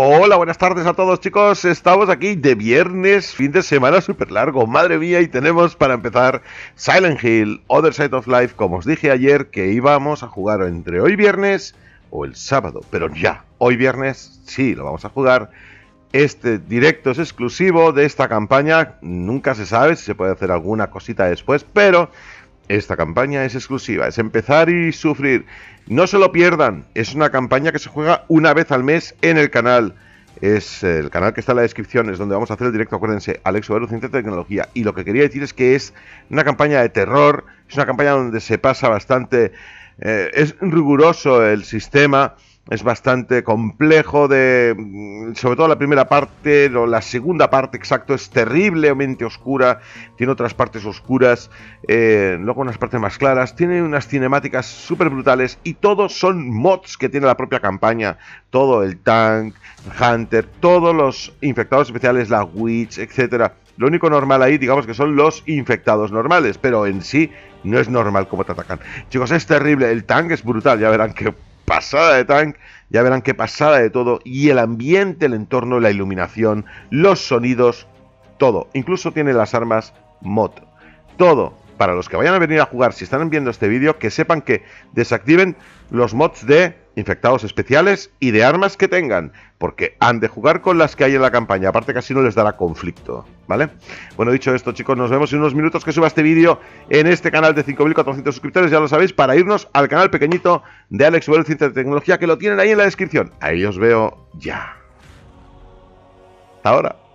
Hola, buenas tardes a todos chicos. Estamos aquí de viernes, fin de semana súper largo. Madre mía, y tenemos para empezar Silent Hill, Other Side of Life, como os dije ayer, que íbamos a jugar entre hoy viernes o el sábado. Pero ya, hoy viernes sí, lo vamos a jugar. Este directo es exclusivo de esta campaña. Nunca se sabe si se puede hacer alguna cosita después, pero esta campaña es exclusiva, es empezar y sufrir. No se lo pierdan, es una campaña que se juega una vez al mes en el canal. Es el canal que está en la descripción, es donde vamos a hacer el directo, acuérdense, Alex Overo, Ciencia de Tecnología. Y lo que quería decir es que es una campaña de terror, es una campaña donde se pasa bastante, eh, es riguroso el sistema, es bastante complejo de sobre todo la primera parte o la segunda parte exacto es terriblemente oscura tiene otras partes oscuras eh, luego unas partes más claras tiene unas cinemáticas súper brutales y todos son mods que tiene la propia campaña todo el tank hunter todos los infectados especiales la witch etcétera lo único normal ahí, digamos que son los infectados normales, pero en sí no es normal cómo te atacan. Chicos, es terrible. El tank es brutal, ya verán que pasada de tank, ya verán qué pasada de todo, y el ambiente, el entorno, la iluminación, los sonidos, todo. Incluso tiene las armas mod. Todo. Para los que vayan a venir a jugar, si están viendo este vídeo, que sepan que desactiven los mods de infectados especiales y de armas que tengan, porque han de jugar con las que hay en la campaña, aparte casi no les dará conflicto. ¿vale? Bueno, dicho esto, chicos, nos vemos en unos minutos que suba este vídeo en este canal de 5.400 suscriptores, ya lo sabéis, para irnos al canal pequeñito de Alex Well Ciencia de Tecnología, que lo tienen ahí en la descripción. Ahí os veo ya. Hasta ahora.